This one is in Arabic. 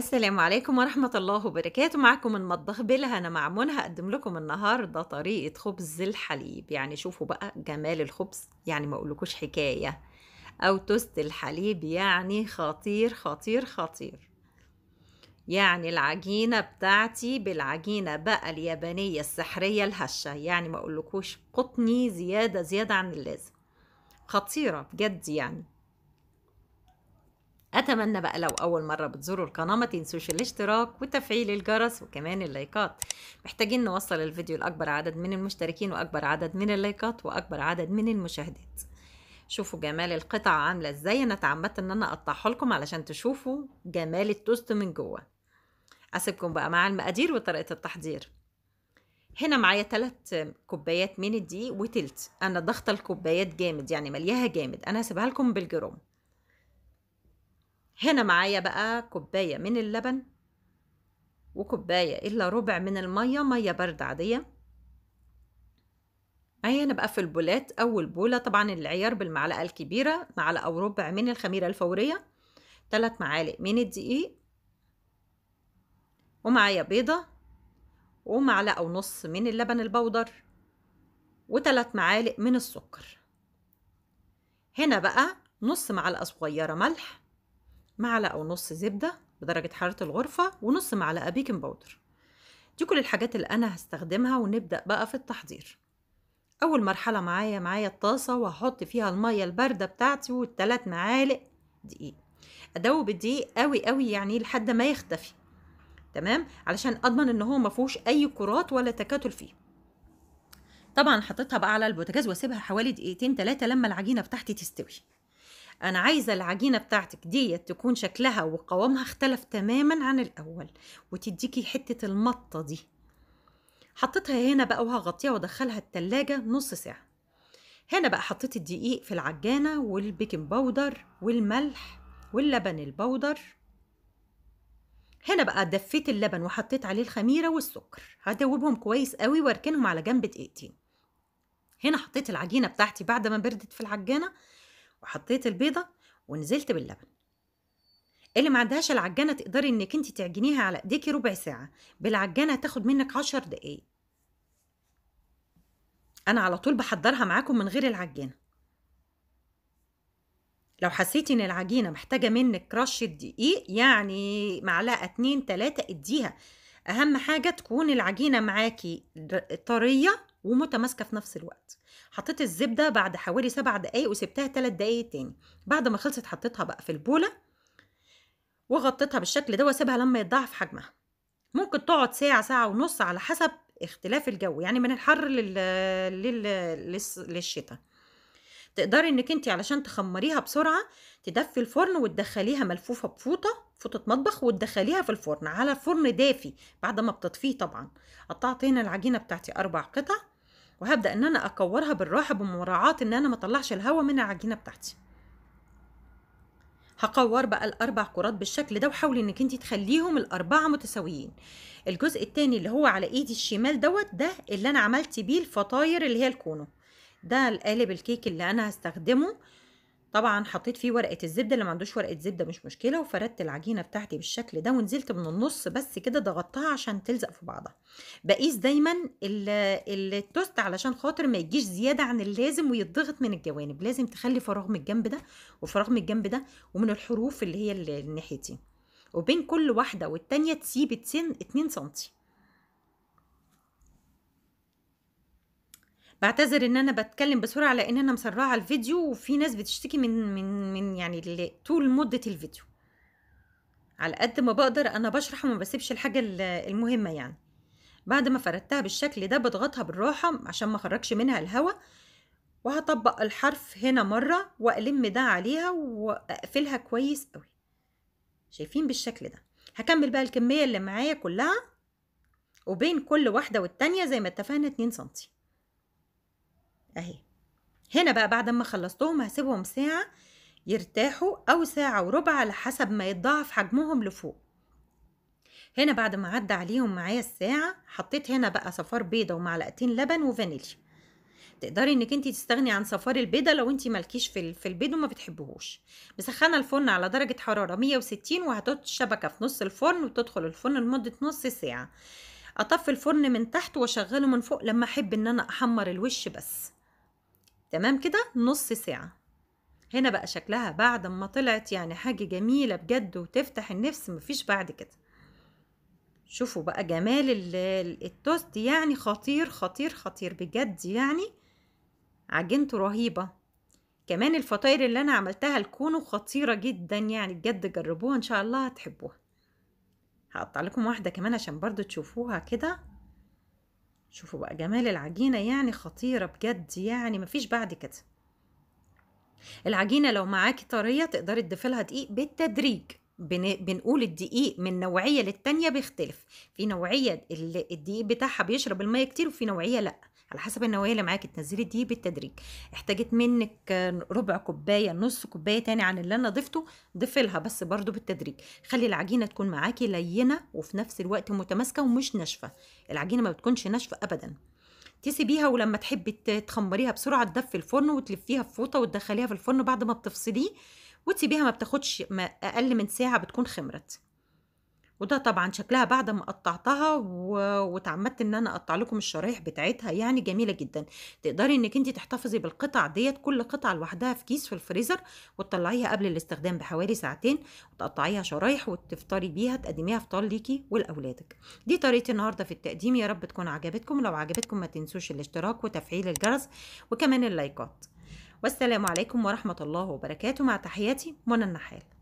السلام عليكم ورحمة الله وبركاته معكم المطبخ مطبخ أنا مع منى هقدم لكم النهاردة طريقة خبز الحليب يعني شوفوا بقى جمال الخبز يعني ما أقولكوش حكاية أو توست الحليب يعني خطير خطير خطير يعني العجينة بتاعتي بالعجينة بقى اليابانية السحرية الهشة يعني ما أقولكوش قطني زيادة زيادة عن اللازم خطيرة بجد يعني أتمنى بقى لو أول مرة بتزوروا القناة ما تنسوش الاشتراك وتفعيل الجرس وكمان اللايكات محتاجين نوصل الفيديو لأكبر عدد من المشتركين وأكبر عدد من اللايكات وأكبر عدد من المشاهدات شوفوا جمال القطع عاملة ازاي أنا اتعمدت إن أنا أقطعها لكم علشان تشوفوا جمال التوست من جوه أسيبكم بقى مع المقادير وطريقة التحضير هنا معايا تلات كوبايات من الدقيق وتلت انا ضغطه الكوبايات جامد يعني ملياها جامد انا هسيبها لكم بالجرام هنا معايا بقى كوباية من اللبن وكوباية إلا ربع من المية مية برد عادية اهي أنا بقى في البولات أول بولة طبعا العيار بالمعلقة الكبيرة معلقة وربع من الخميرة الفورية تلات معالق من الدقيق ومعايا بيضة ومعلقة ونص من اللبن البودر وتلات معالق من السكر هنا بقى نص معلقة صغيرة ملح معلقة ونص زبدة بدرجة حرارة الغرفة ونص معلقة بيكنج باودر دي كل الحاجات اللي أنا هستخدمها ونبدأ بقى في التحضير أول مرحلة معايا معايا الطاسة وهحط فيها المية الباردة بتاعتي والتلات معالق دقيق أدوب الدقيق قوي قوي يعني لحد ما يختفي تمام علشان أضمن إن هو مفهوش أي كرات ولا تكاتل فيه طبعا حطيتها بقى على البوتاجاز واسيبها حوالي دقيقتين تلاتة لما العجينة بتاعتي تستوي أنا عايزة العجينة بتاعتك ديت تكون شكلها وقوامها اختلف تماما عن الأول وتديكي حتة المطة دي حطيتها هنا بقى وهغطيها وادخلها التلاجة نص ساعة هنا بقى حطيت الدقيق في العجانة والبيكنج باودر والملح واللبن البودر هنا بقى دفيت اللبن وحطيت عليه الخميرة والسكر هدوبهم كويس قوي واركنهم على جنب دقيقتين هنا حطيت العجينة بتاعتي بعد ما بردت في العجانة وحطيت البيضة ونزلت باللبن إيه اللي ما عندهاش العجانة تقدري انك انت تعجنيها على ايديكي ربع ساعة بالعجانة هتاخد منك عشر دقايق انا على طول بحضرها معاكم من غير العجانة لو حسيتي ان العجينة محتاجة منك رشة دقيق يعني معلقة اتنين تلاتة اديها اهم حاجة تكون العجينة معاكي طرية ومتماسكه في نفس الوقت حطيت الزبده بعد حوالي سبع دقايق وسبتها تلات دقايق تاني بعد ما خلصت حطيتها بقى في البوله وغطيتها بالشكل ده واسيبها لما يتضاعف حجمها ممكن تقعد ساعه ساعه ونص على حسب اختلاف الجو يعني من الحر لل... لل... لل... للشتاء تقدري انك انت علشان تخمريها بسرعه تدفي الفرن وتدخليها ملفوفه بفوطه فوطه مطبخ وتدخليها في الفرن على فرن دافي بعد ما بتطفيه طبعا قطعت هنا العجينه بتاعتي اربع قطع وهبدا ان انا اكورها بالراحه بمراعاه ان انا ما اطلعش الهواء من العجينه بتاعتي هكور بقى الاربع كرات بالشكل ده وحاولي انك انت تخليهم الاربعه متساويين الجزء التاني اللي هو على ايدي الشمال دوت ده اللي انا عملت بيه الفطاير اللي هي الكونو ده القالب الكيك اللي انا هستخدمه طبعا حطيت فيه ورقه الزبده اللي ما عندوش ورقه زبده مش مشكله وفردت العجينه بتاعتي بالشكل ده ونزلت من النص بس كده ضغطتها عشان تلزق في بعضها بقيس دايما التوست علشان خاطر ما يجيش زياده عن اللازم ويتضغط من الجوانب لازم تخلي فراغ من الجنب ده وفراغ من الجنب ده ومن الحروف اللي هي الناحيتين وبين كل واحده والتانيه تسيب 2 سم بعتذر ان انا بتكلم بسرعه لان انا مسرعه الفيديو وفي ناس بتشتكي من من من يعني طول مده الفيديو على قد ما بقدر انا بشرح وما بسيبش الحاجه المهمه يعني بعد ما فردتها بالشكل ده بضغطها بالراحه عشان ما اخرجش منها الهواء وهطبق الحرف هنا مره والم ده عليها واقفلها كويس قوي شايفين بالشكل ده هكمل بقى الكميه اللي معايا كلها وبين كل واحده والتانيه زي ما اتفقنا 2 سنتي اهي هنا بقى بعد ما خلصتهم هسيبهم ساعة يرتاحوا أو ساعة وربع على حسب ما يتضاعف حجمهم لفوق هنا بعد ما عدى عليهم معايا الساعة حطيت هنا بقى صفار بيضة ومعلقتين لبن وفانيليا تقدري انك انت تستغني عن صفار البيضة لو انت مالكيش في في البيض وما بتحبهوش مسخنه الفرن على درجه حراره 160 وهتحط الشبكه في نص الفرن وتدخل الفرن لمده نص ساعه اطفي الفرن من تحت واشغله من فوق لما احب ان انا احمر الوش بس تمام كده نص ساعة هنا بقى شكلها بعد ما طلعت يعني حاجة جميلة بجد وتفتح النفس مفيش بعد كده شوفوا بقى جمال التوست يعني خطير خطير خطير بجد يعني عجنته رهيبة كمان الفطاير اللي انا عملتها لكونه خطيرة جدا يعني بجد جربوها ان شاء الله هتحبوها هقطع لكم واحدة كمان عشان برضو تشوفوها كده شوفوا بقى جمال العجينة يعني خطيرة بجد يعني مفيش بعد كده العجينة لو معاكي طرية تقدري تضيفيلها دقيق بالتدريج بنقول الدقيق من نوعية للتانية بيختلف في نوعية الدقيق بتاعها بيشرب المية كتير وفي نوعية لأ على حسب النوايا اللي معاكي تنزلي دي بالتدريج احتاجت منك ربع كوبايه نص كوبايه تاني عن اللي انا ضفته ضيفي لها بس برده بالتدريج خلي العجينه تكون معاكي لينه وفي نفس الوقت متماسكه ومش ناشفه العجينه ما بتكونش ناشفه ابدا تسيبيها ولما تحبي تخمريها بسرعه تدفي الفرن وتلفيها في فوطه وتدخليها في الفرن بعد ما بتفصليه وتسيبيها ما بتاخدش ما اقل من ساعه بتكون خمرت وده طبعًا شكلها بعد ما قطّعتها وتعمدت واتعمدت إن أنا أقطّع لكم الشرايح بتاعتها يعني جميلة جدًا، تقدري إنِّك أنتِ تحتفظي بالقطع ديت كل قطعة لوحدها في كيس في الفريزر، وتطلّعيها قبل الاستخدام بحوالي ساعتين، وتقطّعيها شرايح وتفطري بيها تقدّميها فطار ليكي ولأولادِك. دي طريقة النهارده في التقديم يا رب تكون عجبتكم، لو عجبتكم ما تنسوش الاشتراك وتفعيل الجرس وكمان اللايكات. والسلام عليكم ورحمة الله وبركاته، مع تحياتي منى النحّال.